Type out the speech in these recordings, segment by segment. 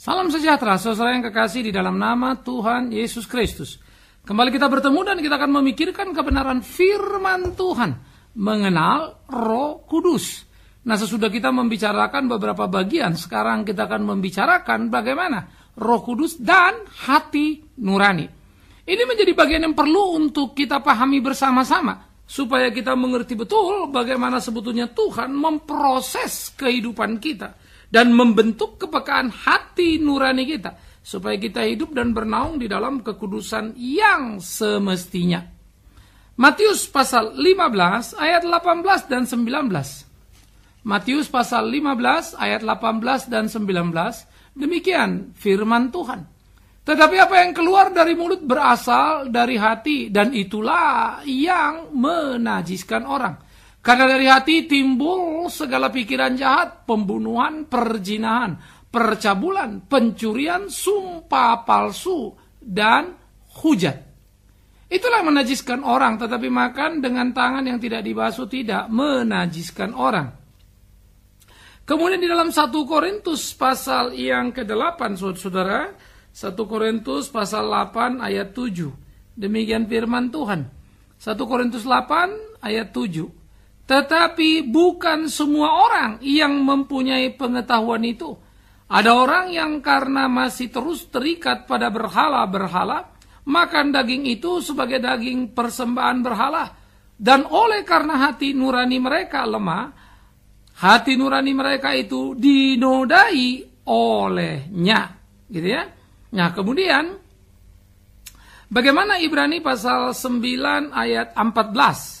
Salam sejahtera, saudara yang kekasih di dalam nama Tuhan Yesus Kristus. Kembali kita bertemu dan kita akan memikirkan kebenaran firman Tuhan, mengenal Roh Kudus. Nah, sesudah kita membicarakan beberapa bagian, sekarang kita akan membicarakan bagaimana Roh Kudus dan hati nurani. Ini menjadi bagian yang perlu untuk kita pahami bersama-sama supaya kita mengerti betul bagaimana sebetulnya Tuhan memproses kehidupan kita dan membentuk kepekaan hati nurani kita supaya kita hidup dan bernaung di dalam kekudusan yang semestinya. Matius pasal 15 ayat 18 dan 19. Matius pasal 15 ayat 18 dan 19 demikian firman Tuhan. Tetapi apa yang keluar dari mulut berasal dari hati dan itulah yang menajiskan orang. Karena dari hati timbul segala pikiran jahat, pembunuhan, perjinahan, percabulan, pencurian, sumpah palsu, dan hujat. Itulah menajiskan orang, tetapi makan dengan tangan yang tidak dibasuh tidak menajiskan orang. Kemudian di dalam 1 Korintus pasal yang ke-8, saudara, 1 Korintus pasal 8 ayat 7. Demikian firman Tuhan. 1 Korintus 8 ayat 7. Tetapi bukan semua orang yang mempunyai pengetahuan itu. Ada orang yang karena masih terus terikat pada berhala-berhala, makan daging itu sebagai daging persembahan berhala. Dan oleh karena hati nurani mereka lemah, hati nurani mereka itu dinodai olehnya. Gitu ya. Nah kemudian, bagaimana Ibrani pasal 9 ayat 14?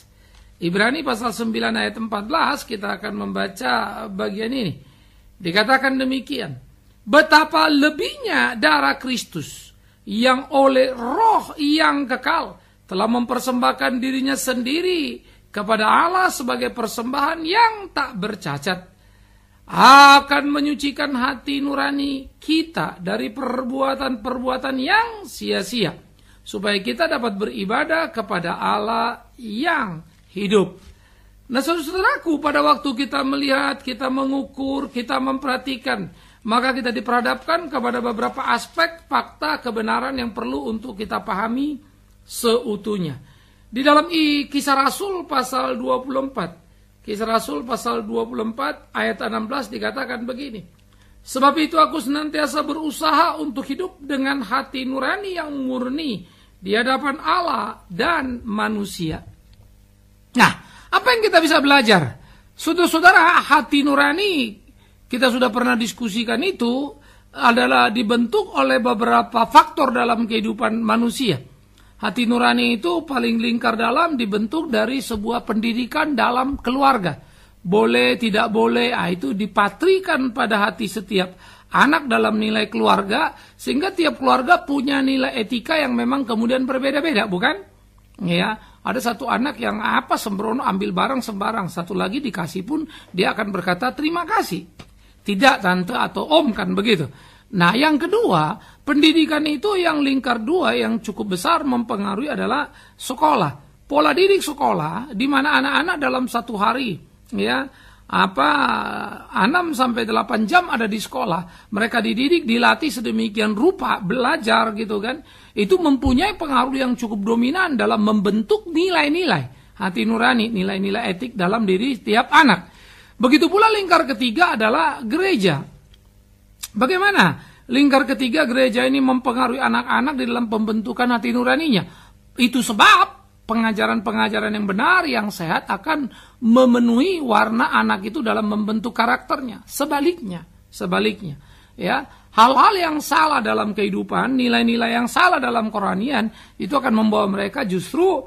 Ibrani pasal 9 ayat 14 kita akan membaca bagian ini. Dikatakan demikian. Betapa lebihnya darah Kristus yang oleh roh yang kekal telah mempersembahkan dirinya sendiri kepada Allah sebagai persembahan yang tak bercacat. Akan menyucikan hati nurani kita dari perbuatan-perbuatan yang sia-sia. Supaya kita dapat beribadah kepada Allah yang hidup. Nah saudaraku pada waktu kita melihat, kita mengukur, kita memperhatikan. Maka kita diperhadapkan kepada beberapa aspek fakta kebenaran yang perlu untuk kita pahami seutuhnya. Di dalam I, kisah Rasul pasal 24. Kisah Rasul pasal 24 ayat 16 dikatakan begini. Sebab itu aku senantiasa berusaha untuk hidup dengan hati nurani yang murni di hadapan Allah dan manusia. Nah, apa yang kita bisa belajar? Saudara-saudara, hati nurani kita sudah pernah diskusikan itu adalah dibentuk oleh beberapa faktor dalam kehidupan manusia. Hati nurani itu paling lingkar dalam dibentuk dari sebuah pendidikan dalam keluarga. Boleh, tidak boleh, ah, itu dipatrikan pada hati setiap anak dalam nilai keluarga. Sehingga tiap keluarga punya nilai etika yang memang kemudian berbeda-beda, bukan? Ya, ada satu anak yang apa sembrono ambil barang sembarang, satu lagi dikasih pun dia akan berkata terima kasih. Tidak tante atau om kan begitu. Nah yang kedua, pendidikan itu yang lingkar dua yang cukup besar mempengaruhi adalah sekolah. Pola didik sekolah di mana anak-anak dalam satu hari ya apa 6 sampai 8 jam ada di sekolah, mereka dididik, dilatih sedemikian rupa belajar gitu kan. Itu mempunyai pengaruh yang cukup dominan dalam membentuk nilai-nilai hati nurani, nilai-nilai etik dalam diri setiap anak. Begitu pula lingkar ketiga adalah gereja. Bagaimana lingkar ketiga gereja ini mempengaruhi anak-anak di dalam pembentukan hati nuraninya? Itu sebab pengajaran-pengajaran yang benar, yang sehat akan memenuhi warna anak itu dalam membentuk karakternya. Sebaliknya, sebaliknya, ya hal-hal yang salah dalam kehidupan, nilai-nilai yang salah dalam Koranian itu akan membawa mereka justru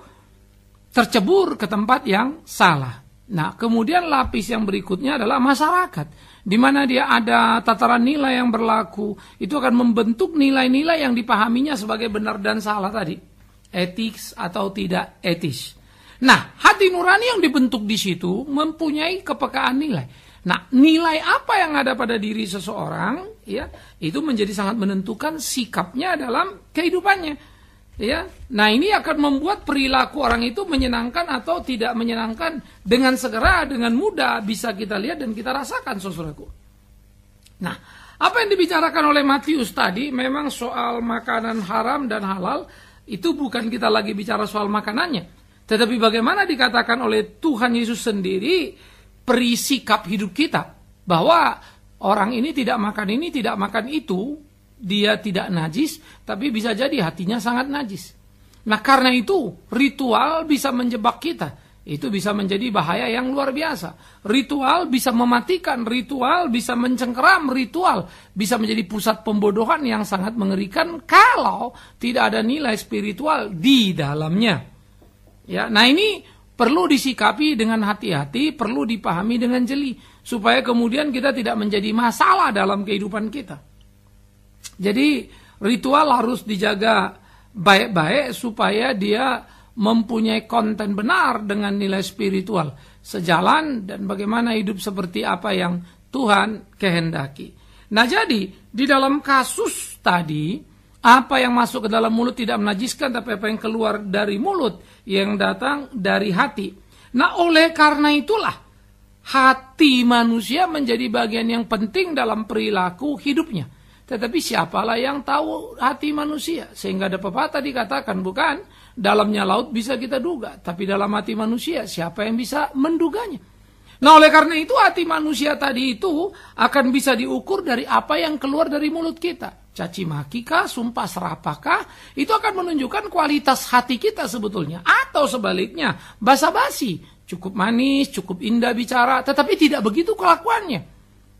tercebur ke tempat yang salah. Nah, kemudian lapis yang berikutnya adalah masyarakat. Di mana dia ada tataran nilai yang berlaku, itu akan membentuk nilai-nilai yang dipahaminya sebagai benar dan salah tadi etis atau tidak etis. Nah, hati nurani yang dibentuk di situ mempunyai kepekaan nilai. Nah, nilai apa yang ada pada diri seseorang, ya, itu menjadi sangat menentukan sikapnya dalam kehidupannya. Ya. Nah, ini akan membuat perilaku orang itu menyenangkan atau tidak menyenangkan dengan segera, dengan mudah bisa kita lihat dan kita rasakan Saudaraku. Nah, apa yang dibicarakan oleh Matius tadi memang soal makanan haram dan halal itu bukan kita lagi bicara soal makanannya. Tetapi bagaimana dikatakan oleh Tuhan Yesus sendiri perisikap hidup kita. Bahwa orang ini tidak makan ini, tidak makan itu, dia tidak najis, tapi bisa jadi hatinya sangat najis. Nah karena itu ritual bisa menjebak kita itu bisa menjadi bahaya yang luar biasa. Ritual bisa mematikan, ritual bisa mencengkeram, ritual bisa menjadi pusat pembodohan yang sangat mengerikan kalau tidak ada nilai spiritual di dalamnya. Ya, nah ini perlu disikapi dengan hati-hati, perlu dipahami dengan jeli supaya kemudian kita tidak menjadi masalah dalam kehidupan kita. Jadi ritual harus dijaga baik-baik supaya dia mempunyai konten benar dengan nilai spiritual sejalan dan bagaimana hidup seperti apa yang Tuhan kehendaki. Nah jadi di dalam kasus tadi apa yang masuk ke dalam mulut tidak menajiskan tapi apa yang keluar dari mulut yang datang dari hati. Nah oleh karena itulah hati manusia menjadi bagian yang penting dalam perilaku hidupnya. Tetapi siapalah yang tahu hati manusia? Sehingga ada pepatah dikatakan bukan dalamnya laut bisa kita duga, tapi dalam hati manusia siapa yang bisa menduganya? Nah, oleh karena itu hati manusia tadi itu akan bisa diukur dari apa yang keluar dari mulut kita. Caci maki kah, sumpah serapakah, itu akan menunjukkan kualitas hati kita sebetulnya. Atau sebaliknya, basa-basi, cukup manis, cukup indah bicara, tetapi tidak begitu kelakuannya.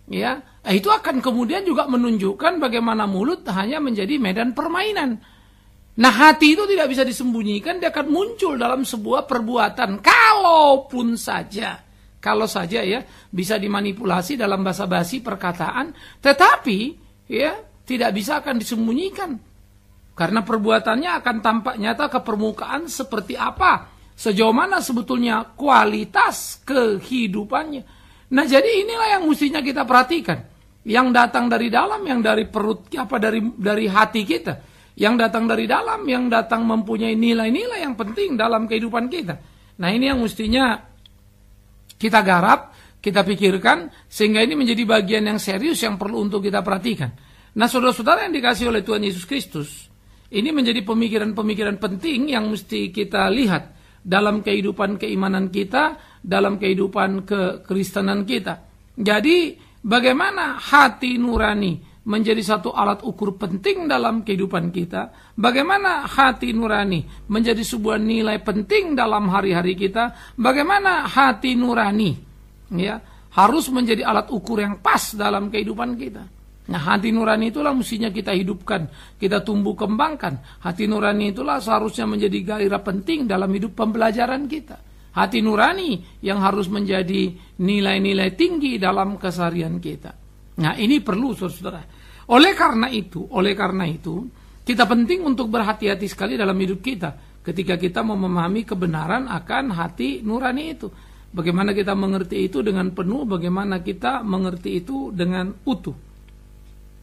Ya, itu akan kemudian juga menunjukkan bagaimana mulut hanya menjadi medan permainan Nah hati itu tidak bisa disembunyikan, dia akan muncul dalam sebuah perbuatan. Kalaupun saja, kalau saja ya, bisa dimanipulasi dalam bahasa basi perkataan, tetapi ya tidak bisa akan disembunyikan. Karena perbuatannya akan tampak nyata ke permukaan seperti apa, sejauh mana sebetulnya kualitas kehidupannya. Nah jadi inilah yang mestinya kita perhatikan, yang datang dari dalam, yang dari perut, apa dari dari hati kita yang datang dari dalam, yang datang mempunyai nilai-nilai yang penting dalam kehidupan kita. Nah ini yang mestinya kita garap, kita pikirkan, sehingga ini menjadi bagian yang serius yang perlu untuk kita perhatikan. Nah saudara-saudara yang dikasih oleh Tuhan Yesus Kristus, ini menjadi pemikiran-pemikiran penting yang mesti kita lihat dalam kehidupan keimanan kita, dalam kehidupan kekristenan kita. Jadi bagaimana hati nurani, menjadi satu alat ukur penting dalam kehidupan kita. Bagaimana hati nurani menjadi sebuah nilai penting dalam hari-hari kita. Bagaimana hati nurani ya harus menjadi alat ukur yang pas dalam kehidupan kita. Nah hati nurani itulah mestinya kita hidupkan, kita tumbuh kembangkan. Hati nurani itulah seharusnya menjadi gairah penting dalam hidup pembelajaran kita. Hati nurani yang harus menjadi nilai-nilai tinggi dalam keseharian kita. Nah ini perlu saudara-saudara oleh karena itu, oleh karena itu, kita penting untuk berhati-hati sekali dalam hidup kita ketika kita mau memahami kebenaran akan hati nurani itu. Bagaimana kita mengerti itu dengan penuh, bagaimana kita mengerti itu dengan utuh.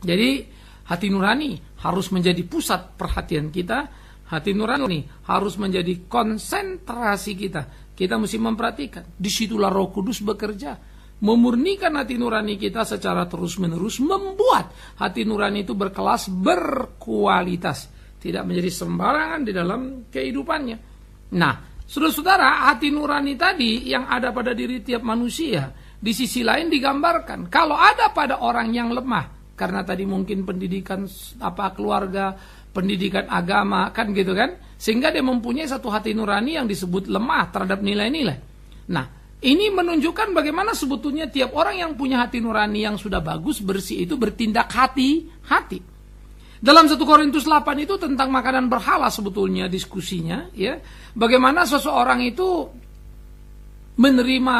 Jadi hati nurani harus menjadi pusat perhatian kita, hati nurani harus menjadi konsentrasi kita. Kita mesti memperhatikan, disitulah roh kudus bekerja memurnikan hati nurani kita secara terus-menerus, membuat hati nurani itu berkelas, berkualitas, tidak menjadi sembarangan di dalam kehidupannya. Nah, saudara-saudara, hati nurani tadi yang ada pada diri tiap manusia, di sisi lain digambarkan kalau ada pada orang yang lemah karena tadi mungkin pendidikan apa keluarga, pendidikan agama kan gitu kan, sehingga dia mempunyai satu hati nurani yang disebut lemah terhadap nilai-nilai. Nah, ini menunjukkan bagaimana sebetulnya tiap orang yang punya hati nurani yang sudah bagus, bersih itu bertindak hati-hati. Dalam satu Korintus 8 itu tentang makanan berhala sebetulnya diskusinya ya. Bagaimana seseorang itu menerima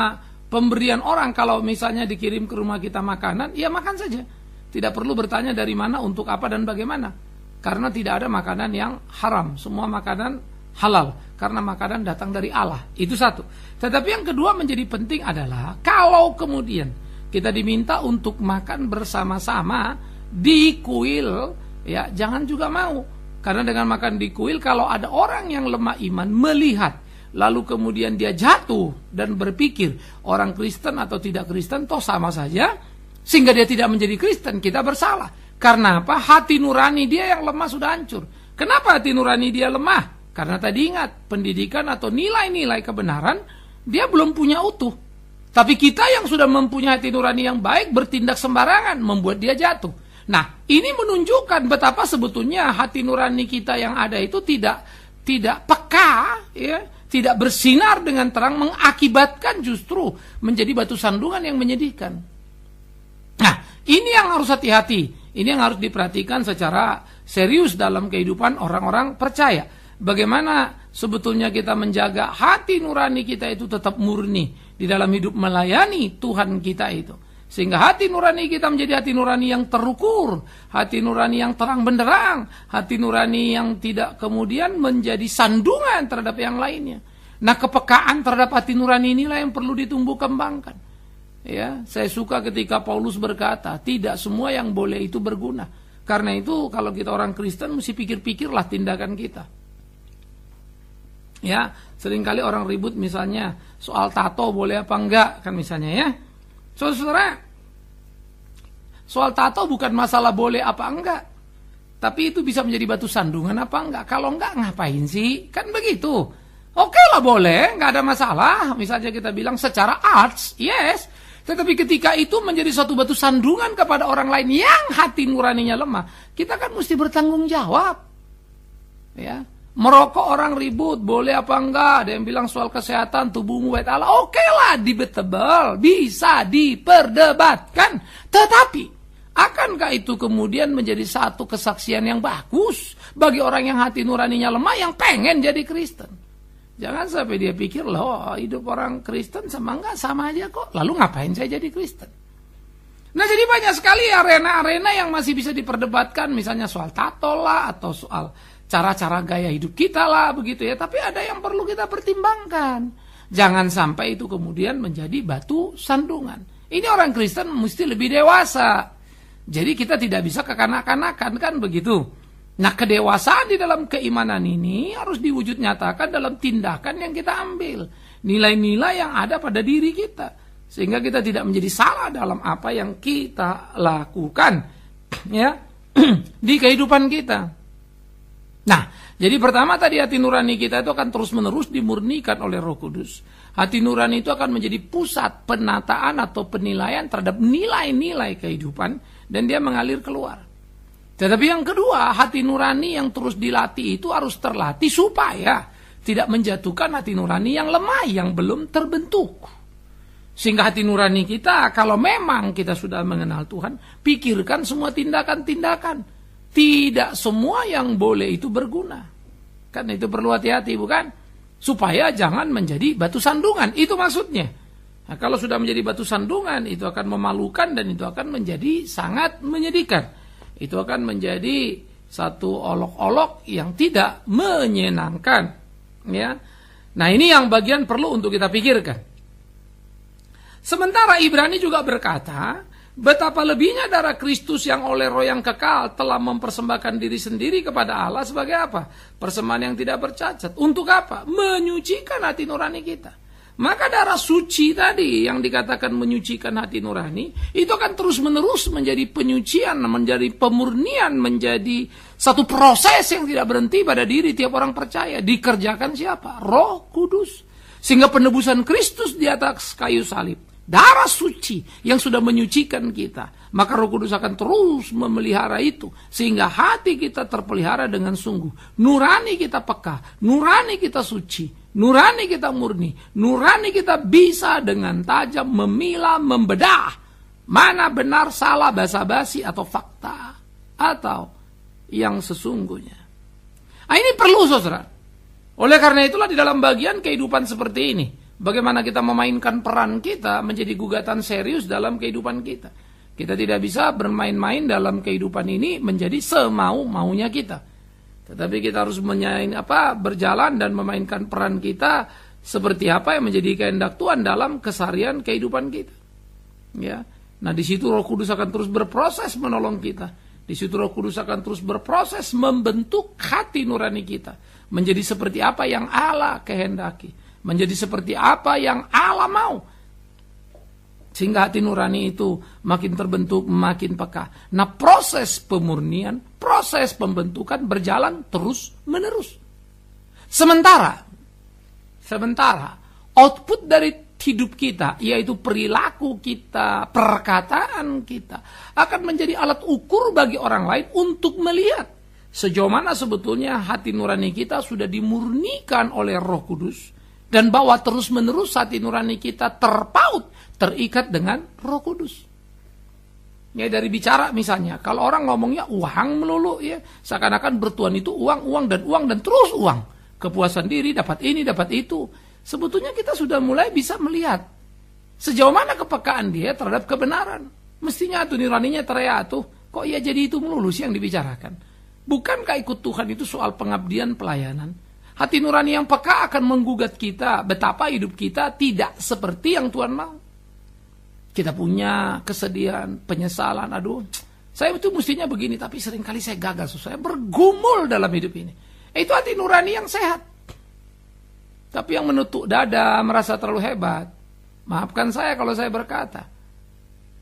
pemberian orang kalau misalnya dikirim ke rumah kita makanan, ya makan saja. Tidak perlu bertanya dari mana, untuk apa dan bagaimana. Karena tidak ada makanan yang haram, semua makanan halal karena makanan datang dari Allah. Itu satu. Tetapi yang kedua menjadi penting adalah kalau kemudian kita diminta untuk makan bersama-sama di kuil, ya jangan juga mau. Karena dengan makan di kuil kalau ada orang yang lemah iman melihat lalu kemudian dia jatuh dan berpikir orang Kristen atau tidak Kristen toh sama saja sehingga dia tidak menjadi Kristen kita bersalah karena apa hati nurani dia yang lemah sudah hancur kenapa hati nurani dia lemah karena tadi ingat, pendidikan atau nilai-nilai kebenaran, dia belum punya utuh. Tapi kita yang sudah mempunyai hati nurani yang baik, bertindak sembarangan, membuat dia jatuh. Nah, ini menunjukkan betapa sebetulnya hati nurani kita yang ada itu tidak tidak peka, ya, tidak bersinar dengan terang, mengakibatkan justru menjadi batu sandungan yang menyedihkan. Nah, ini yang harus hati-hati. Ini yang harus diperhatikan secara serius dalam kehidupan orang-orang percaya bagaimana sebetulnya kita menjaga hati nurani kita itu tetap murni di dalam hidup melayani Tuhan kita itu. Sehingga hati nurani kita menjadi hati nurani yang terukur, hati nurani yang terang benderang, hati nurani yang tidak kemudian menjadi sandungan terhadap yang lainnya. Nah kepekaan terhadap hati nurani inilah yang perlu ditumbuh kembangkan. Ya, saya suka ketika Paulus berkata, tidak semua yang boleh itu berguna. Karena itu kalau kita orang Kristen mesti pikir-pikirlah tindakan kita. Ya, seringkali orang ribut misalnya soal tato boleh apa enggak kan misalnya ya. Saudara-saudara, soal tato bukan masalah boleh apa enggak. Tapi itu bisa menjadi batu sandungan apa enggak? Kalau enggak ngapain sih? Kan begitu. Oke okay lah boleh, nggak ada masalah. Misalnya kita bilang secara arts, yes. Tetapi ketika itu menjadi suatu batu sandungan kepada orang lain yang hati nuraninya lemah, kita kan mesti bertanggung jawab. Ya. Merokok orang ribut, boleh apa enggak? Ada yang bilang soal kesehatan, tubuhmu baik Allah. Oke okay lah, debatable, bisa diperdebatkan. Tetapi, akankah itu kemudian menjadi satu kesaksian yang bagus bagi orang yang hati nuraninya lemah yang pengen jadi Kristen? Jangan sampai dia pikir, loh hidup orang Kristen sama enggak, sama aja kok. Lalu ngapain saya jadi Kristen? Nah jadi banyak sekali arena-arena yang masih bisa diperdebatkan, misalnya soal tato atau soal cara-cara gaya hidup kita lah begitu ya. Tapi ada yang perlu kita pertimbangkan. Jangan sampai itu kemudian menjadi batu sandungan. Ini orang Kristen mesti lebih dewasa. Jadi kita tidak bisa kekanak-kanakan kan begitu. Nah kedewasaan di dalam keimanan ini harus diwujud nyatakan dalam tindakan yang kita ambil. Nilai-nilai yang ada pada diri kita. Sehingga kita tidak menjadi salah dalam apa yang kita lakukan. ya Di kehidupan kita. Nah, jadi pertama tadi hati nurani kita itu akan terus-menerus dimurnikan oleh Roh Kudus. Hati nurani itu akan menjadi pusat penataan atau penilaian terhadap nilai-nilai kehidupan dan dia mengalir keluar. Tetapi yang kedua, hati nurani yang terus dilatih itu harus terlatih supaya tidak menjatuhkan hati nurani yang lemah yang belum terbentuk. Sehingga hati nurani kita kalau memang kita sudah mengenal Tuhan, pikirkan semua tindakan-tindakan tidak semua yang boleh itu berguna. kan? itu perlu hati-hati, bukan? Supaya jangan menjadi batu sandungan, itu maksudnya. Nah, kalau sudah menjadi batu sandungan, itu akan memalukan dan itu akan menjadi sangat menyedihkan. Itu akan menjadi satu olok-olok yang tidak menyenangkan, ya. Nah, ini yang bagian perlu untuk kita pikirkan. Sementara Ibrani juga berkata, Betapa lebihnya darah Kristus yang oleh roh yang kekal telah mempersembahkan diri sendiri kepada Allah sebagai apa? Persembahan yang tidak bercacat. Untuk apa? Menyucikan hati nurani kita. Maka darah suci tadi yang dikatakan menyucikan hati nurani, itu akan terus-menerus menjadi penyucian, menjadi pemurnian, menjadi satu proses yang tidak berhenti pada diri tiap orang percaya. Dikerjakan siapa? Roh Kudus. Sehingga penebusan Kristus di atas kayu salib darah suci yang sudah menyucikan kita. Maka Roh Kudus akan terus memelihara itu sehingga hati kita terpelihara dengan sungguh. Nurani kita peka, nurani kita suci, nurani kita murni, nurani kita bisa dengan tajam memilah, membedah mana benar salah basa-basi atau fakta atau yang sesungguhnya. Nah, ini perlu saudara. Oleh karena itulah di dalam bagian kehidupan seperti ini, Bagaimana kita memainkan peran kita menjadi gugatan serius dalam kehidupan kita. Kita tidak bisa bermain-main dalam kehidupan ini menjadi semau-maunya kita. Tetapi kita harus menyain apa berjalan dan memainkan peran kita seperti apa yang menjadi kehendak Tuhan dalam kesarian kehidupan kita. Ya. Nah, di situ Roh Kudus akan terus berproses menolong kita. Di situ Roh Kudus akan terus berproses membentuk hati nurani kita menjadi seperti apa yang Allah kehendaki menjadi seperti apa yang Allah mau. Sehingga hati nurani itu makin terbentuk, makin peka. Nah proses pemurnian, proses pembentukan berjalan terus menerus. Sementara, sementara output dari hidup kita, yaitu perilaku kita, perkataan kita, akan menjadi alat ukur bagi orang lain untuk melihat sejauh mana sebetulnya hati nurani kita sudah dimurnikan oleh Roh Kudus dan bahwa terus-menerus hati nurani kita terpaut, terikat dengan Roh Kudus. Ya dari bicara misalnya, kalau orang ngomongnya uang melulu ya, seakan-akan bertuan itu uang, uang dan uang dan terus uang. Kepuasan diri dapat ini, dapat itu. Sebetulnya kita sudah mulai bisa melihat sejauh mana kepekaan dia terhadap kebenaran. Mestinya tuh niraninya tuh, kok ia jadi itu melulu sih yang dibicarakan. Bukankah ikut Tuhan itu soal pengabdian pelayanan? Hati nurani yang peka akan menggugat kita betapa hidup kita tidak seperti yang Tuhan mau. Kita punya kesedihan, penyesalan, aduh. Saya itu mestinya begini, tapi seringkali saya gagal. Saya bergumul dalam hidup ini. Itu hati nurani yang sehat. Tapi yang menutup dada, merasa terlalu hebat. Maafkan saya kalau saya berkata.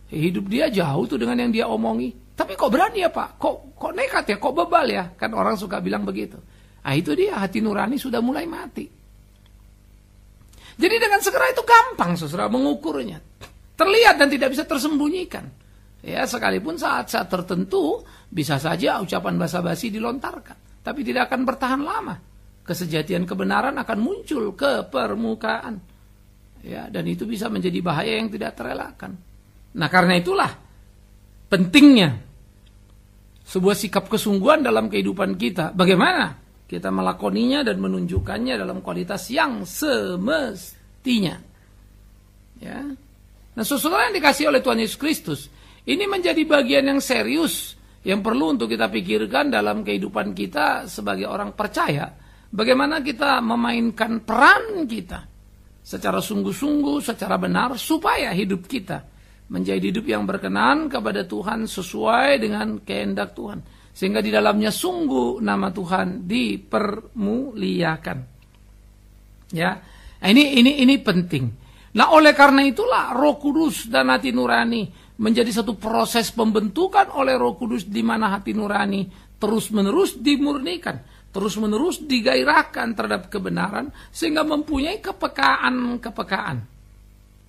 Hidup dia jauh tuh dengan yang dia omongi. Tapi kok berani ya Pak? Kok, kok nekat ya? Kok bebal ya? Kan orang suka bilang begitu. Nah itu dia hati nurani sudah mulai mati. Jadi dengan segera itu gampang saudara mengukurnya. Terlihat dan tidak bisa tersembunyikan. Ya sekalipun saat-saat tertentu bisa saja ucapan basa-basi dilontarkan. Tapi tidak akan bertahan lama. Kesejatian kebenaran akan muncul ke permukaan. Ya, dan itu bisa menjadi bahaya yang tidak terelakkan. Nah karena itulah pentingnya sebuah sikap kesungguhan dalam kehidupan kita. Bagaimana? kita melakoninya dan menunjukkannya dalam kualitas yang semestinya. Ya. Nah, susunan yang dikasih oleh Tuhan Yesus Kristus ini menjadi bagian yang serius yang perlu untuk kita pikirkan dalam kehidupan kita sebagai orang percaya. Bagaimana kita memainkan peran kita secara sungguh-sungguh, secara benar supaya hidup kita menjadi hidup yang berkenan kepada Tuhan sesuai dengan kehendak Tuhan. Sehingga di dalamnya sungguh nama Tuhan dipermuliakan. Ya. Nah, ini ini ini penting. Nah, oleh karena itulah Roh Kudus dan hati nurani menjadi satu proses pembentukan oleh Roh Kudus di mana hati nurani terus-menerus dimurnikan terus-menerus digairahkan terhadap kebenaran sehingga mempunyai kepekaan-kepekaan.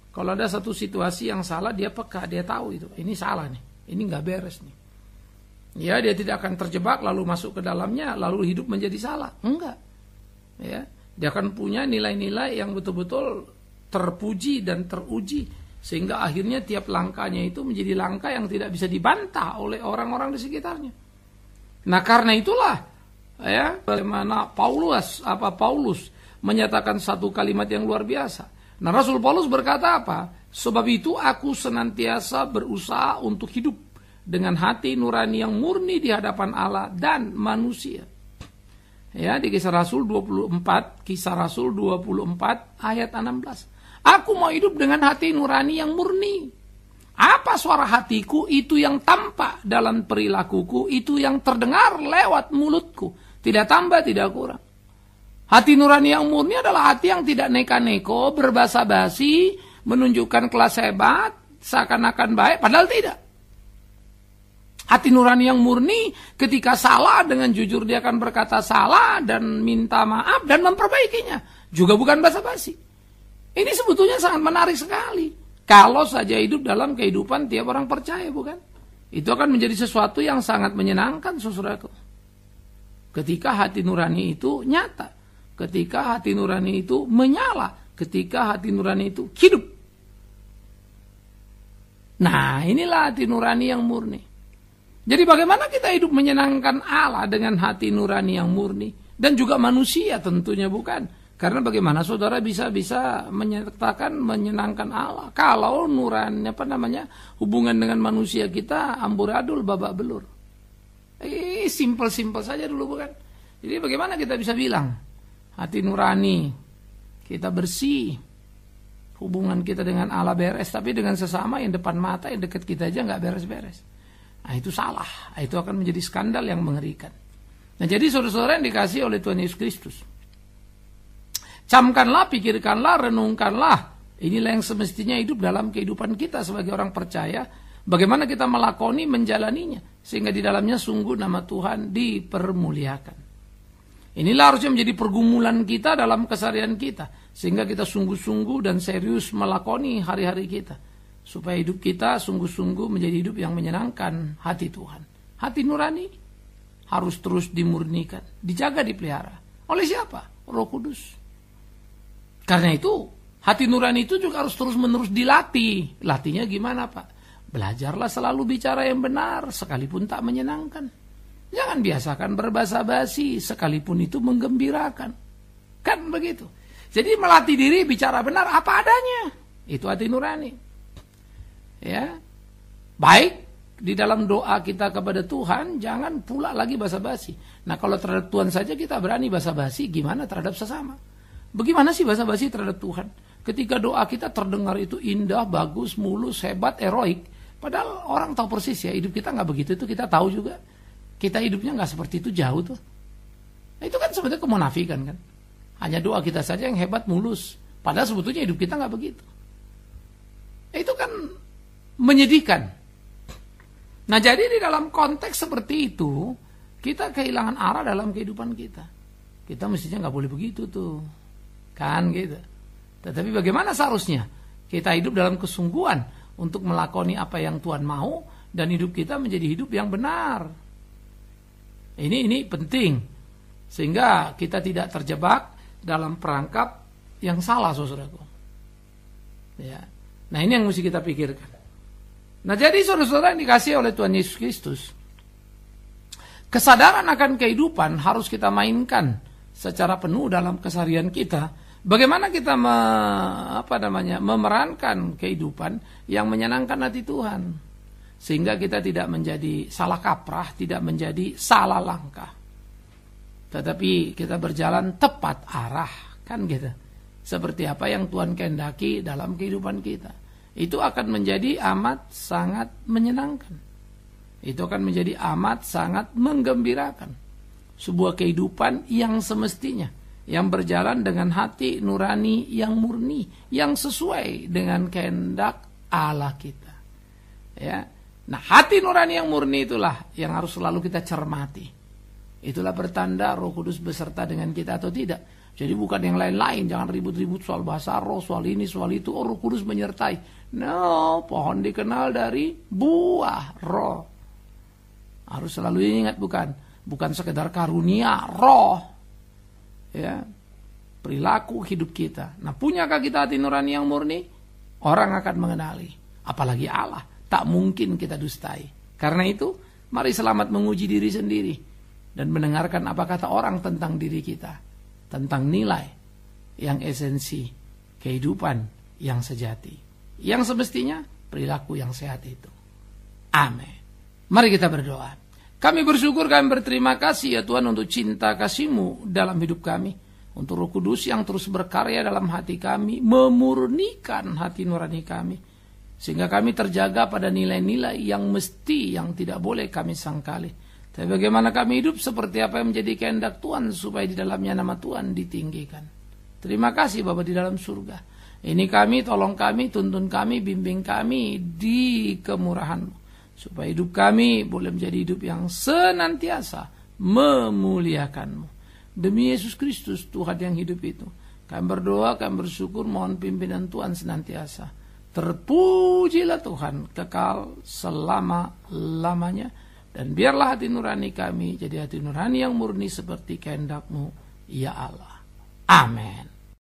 Kalau ada satu situasi yang salah dia peka, dia tahu itu. Ini salah nih, ini nggak beres nih. Ya, dia tidak akan terjebak lalu masuk ke dalamnya lalu hidup menjadi salah. Enggak. Ya, dia akan punya nilai-nilai yang betul-betul terpuji dan teruji sehingga akhirnya tiap langkahnya itu menjadi langkah yang tidak bisa dibantah oleh orang-orang di sekitarnya. Nah, karena itulah ya bagaimana Paulus apa Paulus menyatakan satu kalimat yang luar biasa. Nah, Rasul Paulus berkata apa? Sebab itu aku senantiasa berusaha untuk hidup dengan hati nurani yang murni di hadapan Allah dan manusia. Ya, di kisah Rasul 24, kisah Rasul 24 ayat 16. Aku mau hidup dengan hati nurani yang murni. Apa suara hatiku itu yang tampak dalam perilakuku, itu yang terdengar lewat mulutku. Tidak tambah, tidak kurang. Hati nurani yang murni adalah hati yang tidak neka-neko, berbahasa basi, menunjukkan kelas hebat, seakan-akan baik, padahal tidak. Hati nurani yang murni ketika salah dengan jujur dia akan berkata salah dan minta maaf dan memperbaikinya. Juga bukan basa-basi. Ini sebetulnya sangat menarik sekali. Kalau saja hidup dalam kehidupan tiap orang percaya bukan? Itu akan menjadi sesuatu yang sangat menyenangkan saudaraku. Ketika hati nurani itu nyata. Ketika hati nurani itu menyala. Ketika hati nurani itu hidup. Nah inilah hati nurani yang murni. Jadi bagaimana kita hidup menyenangkan Allah dengan hati nurani yang murni dan juga manusia tentunya bukan. Karena bagaimana saudara bisa bisa menyatakan menyenangkan Allah kalau nurani apa namanya hubungan dengan manusia kita amburadul babak belur. Eh simple simple saja dulu bukan. Jadi bagaimana kita bisa bilang hati nurani kita bersih hubungan kita dengan Allah beres tapi dengan sesama yang depan mata yang dekat kita aja nggak beres-beres. Nah, itu salah. Nah, Itu akan menjadi skandal yang mengerikan. Nah, jadi saudara-saudara yang dikasih oleh Tuhan Yesus Kristus. Camkanlah, pikirkanlah, renungkanlah. Inilah yang semestinya hidup dalam kehidupan kita sebagai orang percaya. Bagaimana kita melakoni, menjalaninya. Sehingga di dalamnya sungguh nama Tuhan dipermuliakan. Inilah harusnya menjadi pergumulan kita dalam kesarian kita. Sehingga kita sungguh-sungguh dan serius melakoni hari-hari kita supaya hidup kita sungguh-sungguh menjadi hidup yang menyenangkan hati Tuhan. Hati nurani harus terus dimurnikan, dijaga, dipelihara. Oleh siapa? Roh Kudus. Karena itu, hati nurani itu juga harus terus-menerus dilatih. Latihnya gimana, Pak? Belajarlah selalu bicara yang benar, sekalipun tak menyenangkan. Jangan biasakan berbahasa basi, sekalipun itu menggembirakan. Kan begitu. Jadi melatih diri bicara benar apa adanya. Itu hati nurani ya baik di dalam doa kita kepada Tuhan jangan pula lagi basa-basi. Nah kalau terhadap Tuhan saja kita berani basa-basi, gimana terhadap sesama? Bagaimana sih basa-basi terhadap Tuhan? Ketika doa kita terdengar itu indah, bagus, mulus, hebat, heroik Padahal orang tahu persis ya, hidup kita nggak begitu itu kita tahu juga. Kita hidupnya nggak seperti itu jauh tuh. Nah, itu kan sebetulnya kemunafikan kan. Hanya doa kita saja yang hebat, mulus. Padahal sebetulnya hidup kita nggak begitu. Nah, itu kan menyedihkan. Nah, jadi di dalam konteks seperti itu, kita kehilangan arah dalam kehidupan kita. Kita mestinya nggak boleh begitu tuh. Kan gitu. Tetapi bagaimana seharusnya? Kita hidup dalam kesungguhan untuk melakoni apa yang Tuhan mau dan hidup kita menjadi hidup yang benar. Ini ini penting sehingga kita tidak terjebak dalam perangkap yang salah saudaraku. Ya. Nah, ini yang mesti kita pikirkan. Nah jadi saudara-saudara yang dikasih oleh Tuhan Yesus Kristus. Kesadaran akan kehidupan harus kita mainkan secara penuh dalam keseharian kita. Bagaimana kita me, apa namanya memerankan kehidupan yang menyenangkan hati Tuhan sehingga kita tidak menjadi salah kaprah, tidak menjadi salah langkah. Tetapi kita berjalan tepat arah, kan gitu. Seperti apa yang Tuhan kehendaki dalam kehidupan kita itu akan menjadi amat sangat menyenangkan. Itu akan menjadi amat sangat menggembirakan. Sebuah kehidupan yang semestinya, yang berjalan dengan hati nurani yang murni, yang sesuai dengan kehendak Allah kita. Ya. Nah, hati nurani yang murni itulah yang harus selalu kita cermati. Itulah bertanda Roh Kudus beserta dengan kita atau tidak. Jadi bukan yang lain-lain, jangan ribut-ribut soal bahasa roh, soal ini, soal itu, oh, roh kudus menyertai. No, pohon dikenal dari buah roh. Harus selalu ingat bukan bukan sekedar karunia roh. Ya. Perilaku hidup kita. Nah, punyakah kita hati nurani yang murni? Orang akan mengenali, apalagi Allah. Tak mungkin kita dustai. Karena itu, mari selamat menguji diri sendiri dan mendengarkan apa kata orang tentang diri kita tentang nilai yang esensi kehidupan yang sejati. Yang semestinya perilaku yang sehat itu. Amin. Mari kita berdoa. Kami bersyukur, kami berterima kasih ya Tuhan untuk cinta kasih-Mu dalam hidup kami. Untuk roh kudus yang terus berkarya dalam hati kami, memurnikan hati nurani kami. Sehingga kami terjaga pada nilai-nilai yang mesti, yang tidak boleh kami sangkali tapi bagaimana kami hidup seperti apa yang menjadi kehendak Tuhan supaya di dalamnya nama Tuhan ditinggikan. Terima kasih Bapak di dalam surga. Ini kami, tolong kami, tuntun kami, bimbing kami di kemurahan Supaya hidup kami boleh menjadi hidup yang senantiasa memuliakanmu Demi Yesus Kristus, Tuhan yang hidup itu. Kami berdoa, kami bersyukur, mohon pimpinan Tuhan senantiasa. Terpujilah Tuhan kekal selama-lamanya. Dan biarlah hati nurani kami jadi hati nurani yang murni seperti kehendakmu, ya Allah. Amin.